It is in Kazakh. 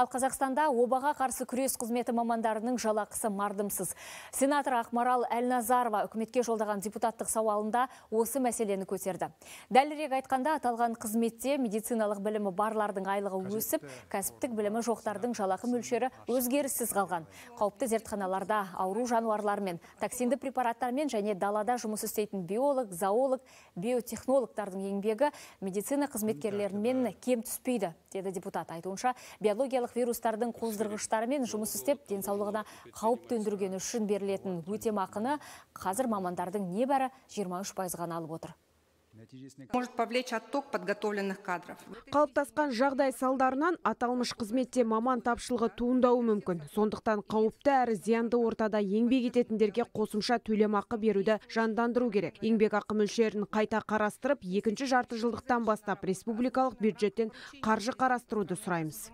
Ал Қазақстанда обаға қарсы күрес қызметі мамандарының жалақысы мардымсыз. Сенатор Ақмарал Әлназарова үкіметке жолдаған депутаттық сауалында осы мәселені көтерді. Дәлірек айтқанда аталған қызметте медициналық білімі барлардың айлығы өсіп, кәсіптік білімі жоқтардың жалақы мөлшері өзгеріссіз қалған. Қауіпті зертханаларда ауру жануарлармен, токсинді препараттармен және далада жұмыс істейтін биолог, зоолог, биотехнологтардың еңбегі медицина қызметкерлерімен кем түспейді, деді депутат. Айтуынша биологиялық вирустардың қоздырғыштарымен жұмыс істеп денсаулығына қауіп төндіргені үшін берілетін ақыны қазір мамандардың небәрі 23 пайыз ғана алып отыр может повлечь отток подготовленных кадров қалыптасқан жағдай салдарынан аталмыш қызметте маман тапшылығы туындауы мүмкін сондықтан қауіпті әрі зиянды ортада еңбек ететіндерге қосымша төлемақы беруді жандандыру керек еңбекақы мөлшерін қайта қарастырып екінші жарты жылдықтан бастап республикалық бюджеттен қаржы қарастыруды сұраймыз